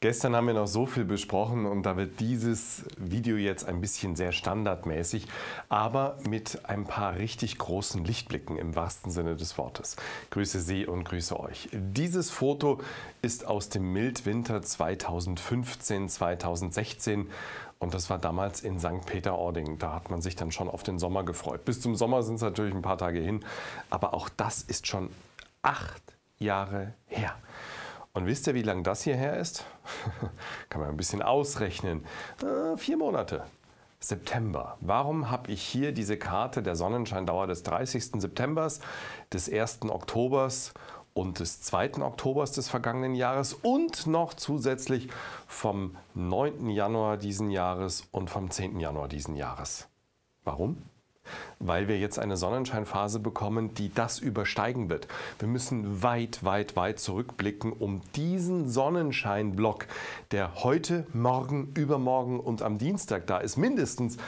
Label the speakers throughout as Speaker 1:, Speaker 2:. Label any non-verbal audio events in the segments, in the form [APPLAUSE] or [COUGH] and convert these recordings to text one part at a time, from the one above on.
Speaker 1: Gestern haben wir noch so viel besprochen und da wird dieses Video jetzt ein bisschen sehr standardmäßig, aber mit ein paar richtig großen Lichtblicken im wahrsten Sinne des Wortes. Grüße Sie und grüße euch. Dieses Foto ist aus dem Mildwinter 2015, 2016 und das war damals in St. Peter-Ording. Da hat man sich dann schon auf den Sommer gefreut. Bis zum Sommer sind es natürlich ein paar Tage hin, aber auch das ist schon acht Jahre her. Und wisst ihr, wie lange das hierher ist? [LAUGHS] Kann man ein bisschen ausrechnen. Äh, vier Monate. September. Warum habe ich hier diese Karte der Sonnenscheindauer des 30. Septembers, des 1. Oktobers und des 2. Oktobers des vergangenen Jahres und noch zusätzlich vom 9. Januar diesen Jahres und vom 10. Januar diesen Jahres? Warum? weil wir jetzt eine Sonnenscheinphase bekommen, die das übersteigen wird. Wir müssen weit, weit, weit zurückblicken, um diesen Sonnenscheinblock, der heute, morgen, übermorgen und am Dienstag da ist, mindestens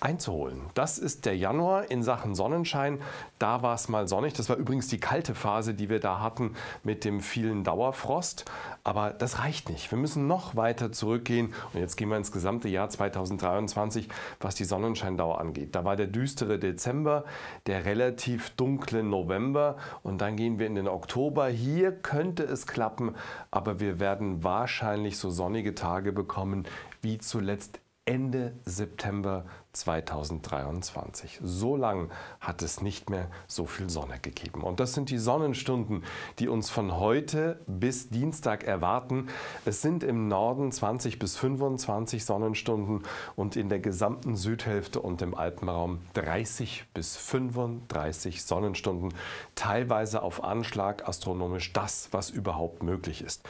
Speaker 1: einzuholen. Das ist der Januar in Sachen Sonnenschein. Da war es mal sonnig. Das war übrigens die kalte Phase, die wir da hatten mit dem vielen Dauerfrost. Aber das reicht nicht. Wir müssen noch weiter zurückgehen. Und jetzt gehen wir ins gesamte Jahr 2023, was die Sonnenscheindauer angeht. Da war der düstere Dezember, der relativ dunkle November und dann gehen wir in den Oktober. Hier könnte es klappen, aber wir werden wahrscheinlich so sonnige Tage bekommen wie zuletzt Ende September 2023. So lang hat es nicht mehr so viel Sonne gegeben. Und das sind die Sonnenstunden, die uns von heute bis Dienstag erwarten. Es sind im Norden 20 bis 25 Sonnenstunden und in der gesamten Südhälfte und im Alpenraum 30 bis 35 Sonnenstunden. Teilweise auf Anschlag astronomisch das, was überhaupt möglich ist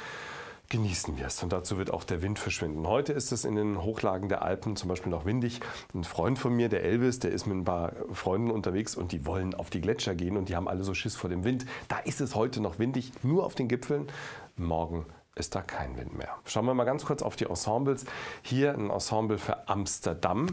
Speaker 1: genießen wir es. Und dazu wird auch der Wind verschwinden. Heute ist es in den Hochlagen der Alpen zum Beispiel noch windig. Ein Freund von mir, der Elvis, der ist mit ein paar Freunden unterwegs und die wollen auf die Gletscher gehen und die haben alle so Schiss vor dem Wind. Da ist es heute noch windig, nur auf den Gipfeln. Morgen ist da kein Wind mehr. Schauen wir mal ganz kurz auf die Ensembles. Hier ein Ensemble für Amsterdam.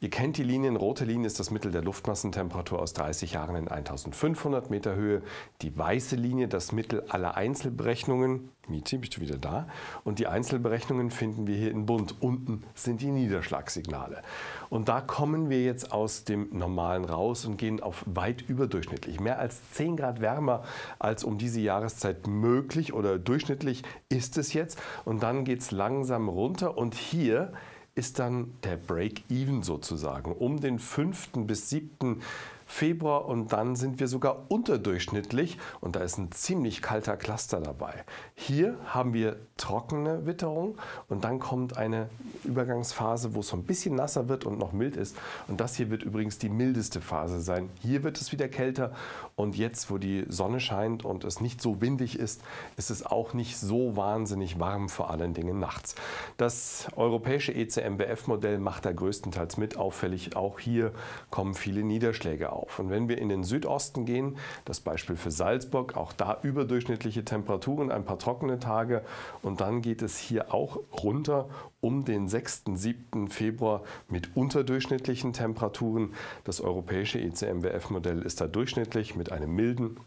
Speaker 1: Ihr kennt die Linien. Rote Linie ist das Mittel der Luftmassentemperatur aus 30 Jahren in 1500 Meter Höhe. Die weiße Linie das Mittel aller Einzelberechnungen. Mietzi, bist du wieder da? Und die Einzelberechnungen finden wir hier in Bund. Unten sind die Niederschlagssignale. Und da kommen wir jetzt aus dem Normalen raus und gehen auf weit überdurchschnittlich. Mehr als 10 Grad wärmer als um diese Jahreszeit möglich oder durchschnittlich ist es jetzt. Und dann geht es langsam runter und hier ist dann der Break-Even sozusagen. Um den 5. bis 7. Februar und dann sind wir sogar unterdurchschnittlich und da ist ein ziemlich kalter Cluster dabei. Hier haben wir trockene Witterung und dann kommt eine Übergangsphase, wo es so ein bisschen nasser wird und noch mild ist. Und das hier wird übrigens die mildeste Phase sein. Hier wird es wieder kälter und jetzt, wo die Sonne scheint und es nicht so windig ist, ist es auch nicht so wahnsinnig warm, vor allen Dingen nachts. Das europäische ecmwf modell macht da größtenteils mit auffällig. Auch hier kommen viele Niederschläge auf. Und wenn wir in den Südosten gehen, das Beispiel für Salzburg, auch da überdurchschnittliche Temperaturen, ein paar trockene Tage und dann geht es hier auch runter um den 6., 7. Februar mit unterdurchschnittlichen Temperaturen. Das europäische ecmwf modell ist da durchschnittlich mit einem milden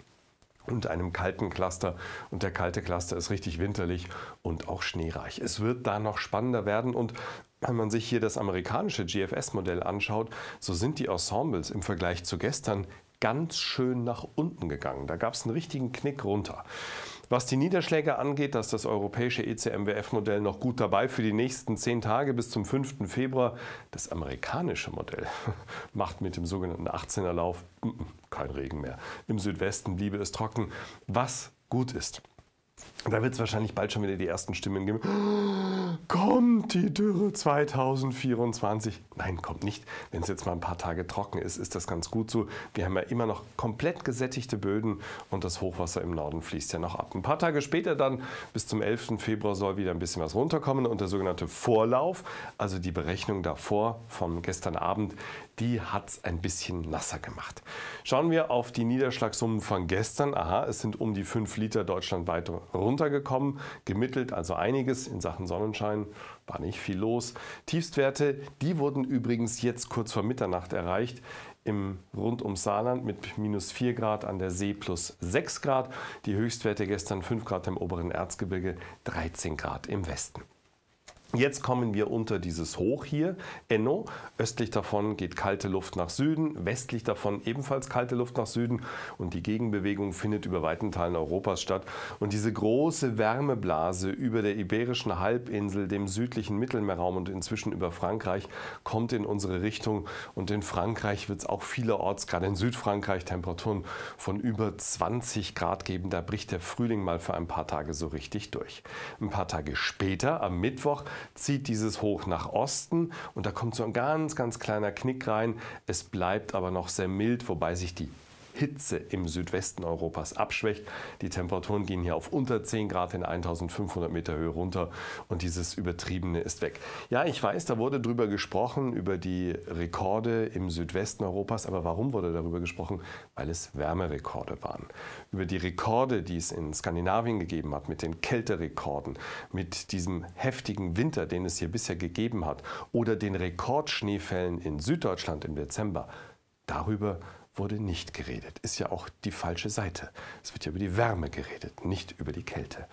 Speaker 1: und einem kalten Cluster. Und der kalte Cluster ist richtig winterlich und auch schneereich. Es wird da noch spannender werden und wenn man sich hier das amerikanische GFS-Modell anschaut, so sind die Ensembles im Vergleich zu gestern ganz schön nach unten gegangen. Da gab es einen richtigen Knick runter. Was die Niederschläge angeht, dass das europäische ECMWF-Modell noch gut dabei für die nächsten zehn Tage bis zum 5. Februar. Das amerikanische Modell [LAUGHS] macht mit dem sogenannten 18er Lauf kein Regen mehr. Im Südwesten bliebe es trocken, was gut ist. Da wird es wahrscheinlich bald schon wieder die ersten Stimmen geben. [GASPS] Kommt die Dürre 2024? Nein, kommt nicht. Wenn es jetzt mal ein paar Tage trocken ist, ist das ganz gut so. Wir haben ja immer noch komplett gesättigte Böden und das Hochwasser im Norden fließt ja noch ab. Ein paar Tage später dann, bis zum 11. Februar, soll wieder ein bisschen was runterkommen und der sogenannte Vorlauf, also die Berechnung davor von gestern Abend, die hat es ein bisschen nasser gemacht. Schauen wir auf die Niederschlagssummen von gestern. Aha, es sind um die 5 Liter deutschlandweit runter runtergekommen. Gemittelt also einiges in Sachen Sonnenschein war nicht viel los. Tiefstwerte, die wurden übrigens jetzt kurz vor Mitternacht erreicht im rund ums Saarland mit minus 4 Grad, an der See plus 6 Grad. Die Höchstwerte gestern 5 Grad im oberen Erzgebirge, 13 Grad im Westen. Jetzt kommen wir unter dieses Hoch hier, Enno. Östlich davon geht kalte Luft nach Süden, westlich davon ebenfalls kalte Luft nach Süden und die Gegenbewegung findet über weiten Teilen Europas statt. Und diese große Wärmeblase über der iberischen Halbinsel, dem südlichen Mittelmeerraum und inzwischen über Frankreich kommt in unsere Richtung. Und in Frankreich wird es auch vielerorts, gerade in Südfrankreich, Temperaturen von über 20 Grad geben. Da bricht der Frühling mal für ein paar Tage so richtig durch. Ein paar Tage später, am Mittwoch, zieht dieses hoch nach Osten und da kommt so ein ganz, ganz kleiner Knick rein. Es bleibt aber noch sehr mild, wobei sich die Hitze im Südwesten Europas abschwächt. Die Temperaturen gehen hier auf unter 10 Grad in 1500 Meter Höhe runter und dieses Übertriebene ist weg. Ja, ich weiß, da wurde drüber gesprochen, über die Rekorde im Südwesten Europas, aber warum wurde darüber gesprochen? Weil es Wärmerekorde waren. Über die Rekorde, die es in Skandinavien gegeben hat, mit den Kälterekorden, mit diesem heftigen Winter, den es hier bisher gegeben hat, oder den Rekordschneefällen in Süddeutschland im Dezember. Darüber wurde nicht geredet. Ist ja auch die falsche Seite. Es wird ja über die Wärme geredet, nicht über die Kälte.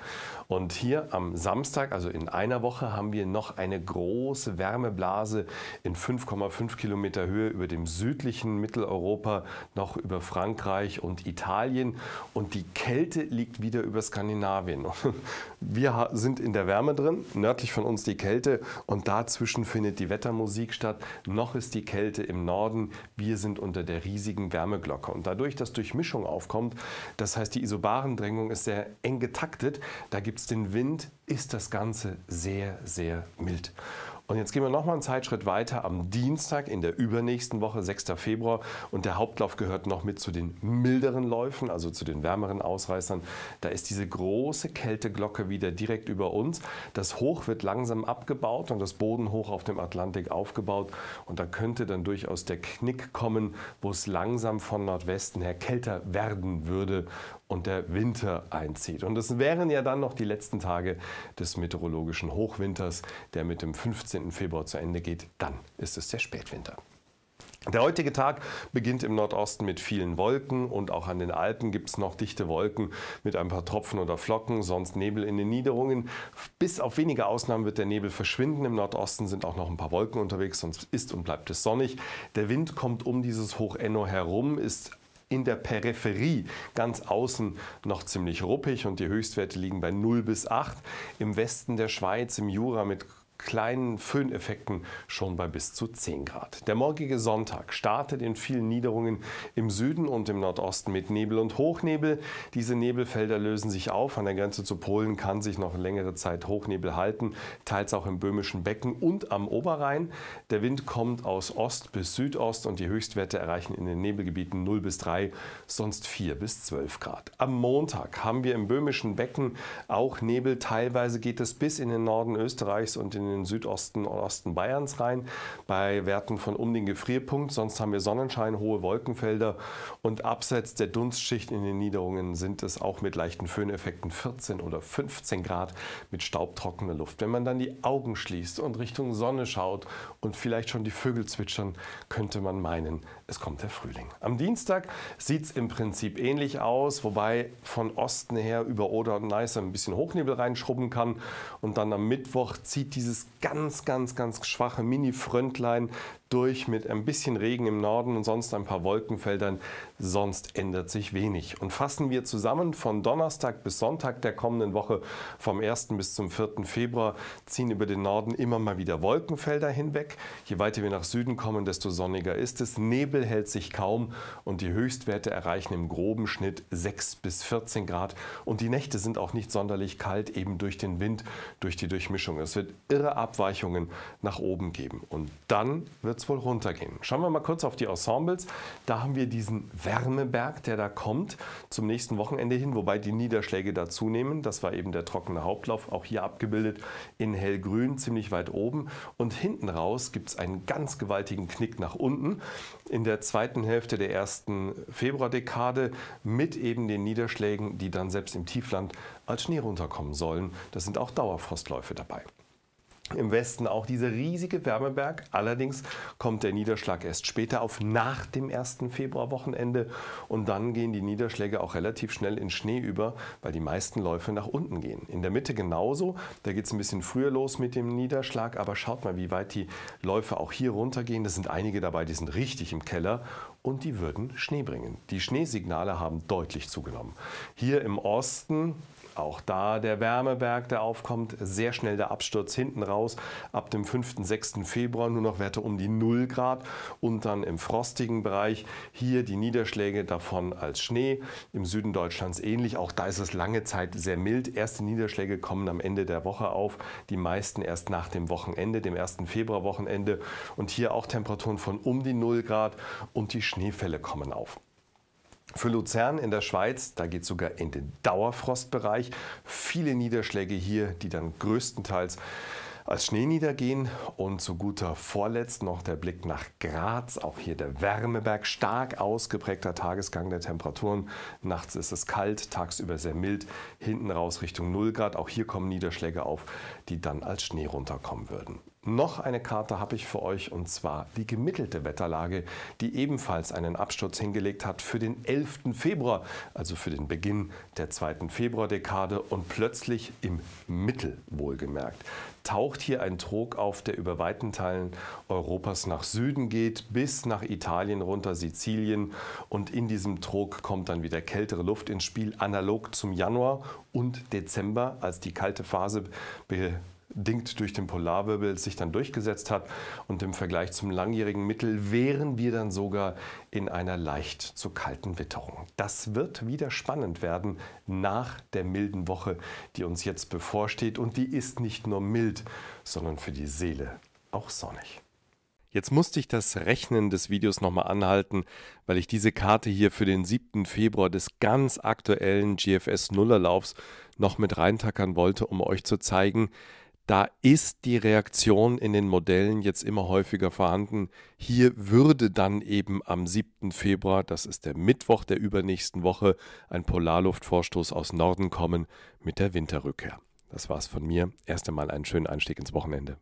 Speaker 1: Und hier am Samstag, also in einer Woche, haben wir noch eine große Wärmeblase in 5,5 Kilometer Höhe über dem südlichen Mitteleuropa, noch über Frankreich und Italien. Und die Kälte liegt wieder über Skandinavien. [LAUGHS] Wir sind in der Wärme drin, nördlich von uns die Kälte und dazwischen findet die Wettermusik statt. Noch ist die Kälte im Norden. Wir sind unter der riesigen Wärmeglocke. Und dadurch, dass Durchmischung aufkommt, das heißt, die Isobarendrängung ist sehr eng getaktet, da gibt es den Wind, ist das Ganze sehr, sehr mild. Und jetzt gehen wir nochmal einen Zeitschritt weiter am Dienstag in der übernächsten Woche, 6. Februar. Und der Hauptlauf gehört noch mit zu den milderen Läufen, also zu den wärmeren Ausreißern. Da ist diese große Kälteglocke wieder direkt über uns. Das Hoch wird langsam abgebaut und das Bodenhoch auf dem Atlantik aufgebaut. Und da könnte dann durchaus der Knick kommen, wo es langsam von Nordwesten her kälter werden würde und der Winter einzieht. Und es wären ja dann noch die letzten Tage des meteorologischen Hochwinters, der mit dem 15. Februar zu Ende geht. Dann ist es der Spätwinter. Der heutige Tag beginnt im Nordosten mit vielen Wolken und auch an den Alpen gibt es noch dichte Wolken mit ein paar Tropfen oder Flocken, sonst Nebel in den Niederungen. Bis auf wenige Ausnahmen wird der Nebel verschwinden. Im Nordosten sind auch noch ein paar Wolken unterwegs, sonst ist und bleibt es sonnig. Der Wind kommt um dieses Hoch Enno herum, ist in der Peripherie ganz außen noch ziemlich ruppig und die Höchstwerte liegen bei 0 bis 8. Im Westen der Schweiz, im Jura mit kleinen Föhneffekten schon bei bis zu 10 Grad. Der morgige Sonntag startet in vielen Niederungen im Süden und im Nordosten mit Nebel und Hochnebel. Diese Nebelfelder lösen sich auf. An der Grenze zu Polen kann sich noch längere Zeit Hochnebel halten, teils auch im böhmischen Becken und am Oberrhein. Der Wind kommt aus Ost bis Südost und die Höchstwerte erreichen in den Nebelgebieten 0 bis 3, sonst 4 bis 12 Grad. Am Montag haben wir im böhmischen Becken auch Nebel. Teilweise geht es bis in den Norden Österreichs und in in den Südosten und Osten Bayerns rein, bei Werten von um den Gefrierpunkt. Sonst haben wir Sonnenschein, hohe Wolkenfelder und abseits der Dunstschicht in den Niederungen sind es auch mit leichten Föhneffekten 14 oder 15 Grad mit staubtrockener Luft. Wenn man dann die Augen schließt und Richtung Sonne schaut und vielleicht schon die Vögel zwitschern, könnte man meinen, es kommt der Frühling. Am Dienstag sieht es im Prinzip ähnlich aus, wobei von Osten her über Oder und Neiße ein bisschen Hochnebel reinschrubben kann und dann am Mittwoch zieht dieses dieses ganz, ganz, ganz schwache Mini-Fröntlein durch mit ein bisschen Regen im Norden und sonst ein paar Wolkenfeldern. Sonst ändert sich wenig. Und fassen wir zusammen von Donnerstag bis Sonntag der kommenden Woche, vom 1. bis zum 4. Februar, ziehen über den Norden immer mal wieder Wolkenfelder hinweg. Je weiter wir nach Süden kommen, desto sonniger ist es. Nebel hält sich kaum und die Höchstwerte erreichen im groben Schnitt 6 bis 14 Grad. Und die Nächte sind auch nicht sonderlich kalt, eben durch den Wind, durch die Durchmischung. Es wird irre kleinere Abweichungen nach oben geben. Und dann wird es wohl runtergehen. Schauen wir mal kurz auf die Ensembles. Da haben wir diesen Wärmeberg, der da kommt zum nächsten Wochenende hin, wobei die Niederschläge da zunehmen. Das war eben der trockene Hauptlauf, auch hier abgebildet in hellgrün, ziemlich weit oben. Und hinten raus gibt es einen ganz gewaltigen Knick nach unten in der zweiten Hälfte der ersten Februardekade mit eben den Niederschlägen, die dann selbst im Tiefland als Schnee runterkommen sollen. Das sind auch Dauerfrostläufe dabei. Im Westen auch dieser riesige Wärmeberg. Allerdings kommt der Niederschlag erst später auf, nach dem 1. Februarwochenende. Und dann gehen die Niederschläge auch relativ schnell in Schnee über, weil die meisten Läufe nach unten gehen. In der Mitte genauso. Da geht es ein bisschen früher los mit dem Niederschlag. Aber schaut mal, wie weit die Läufe auch hier runtergehen. Das sind einige dabei, die sind richtig im Keller und die würden Schnee bringen. Die Schneesignale haben deutlich zugenommen. Hier im Osten, auch da der Wärmeberg, der aufkommt, sehr schnell der Absturz hinten raus hinaus ab dem 5. 6. Februar nur noch Werte um die 0 Grad und dann im frostigen Bereich hier die Niederschläge davon als Schnee. Im Süden Deutschlands ähnlich. Auch da ist es lange Zeit sehr mild. Erste Niederschläge kommen am Ende der Woche auf. Die meisten erst nach dem Wochenende, dem 1. Februarwochenende. Und hier auch Temperaturen von um die 0 Grad und die Schneefälle kommen auf. Für Luzern in der Schweiz, da geht es sogar in den Dauerfrostbereich. Viele Niederschläge hier, die dann größtenteils als Schnee niedergehen und zu guter Vorletzt noch der Blick nach Graz, auch hier der Wärmeberg, stark ausgeprägter Tagesgang der Temperaturen. Nachts ist es kalt, tagsüber sehr mild, hinten raus Richtung 0 Grad. Auch hier kommen Niederschläge auf, die dann als Schnee runterkommen würden. Noch eine Karte habe ich für euch und zwar die gemittelte Wetterlage, die ebenfalls einen Absturz hingelegt hat für den 11. Februar, also für den Beginn der zweiten Februardekade und plötzlich im Mittel wohlgemerkt. Taucht hier ein Trog auf, der über weiten Teilen Europas nach Süden geht, bis nach Italien runter, Sizilien und in diesem Trog kommt dann wieder kältere Luft ins Spiel, analog zum Januar und Dezember, als die kalte Phase bedingt durch den Polarwirbel sich dann durchgesetzt hat. Und im Vergleich zum langjährigen Mittel wären wir dann sogar in einer leicht zu kalten Witterung. Das wird wieder spannend werden nach der milden Woche, die uns jetzt bevorsteht. Und die ist nicht nur mild, sondern für die Seele auch sonnig. Jetzt musste ich das Rechnen des Videos nochmal anhalten, weil ich diese Karte hier für den 7. Februar des ganz aktuellen GFS Nullerlaufs noch mit reintackern wollte, um euch zu zeigen, da ist die Reaktion in den Modellen jetzt immer häufiger vorhanden. Hier würde dann eben am 7. Februar, das ist der Mittwoch der übernächsten Woche, ein Polarluftvorstoß aus Norden kommen mit der Winterrückkehr. Das war's von mir. Erst einmal einen schönen Einstieg ins Wochenende.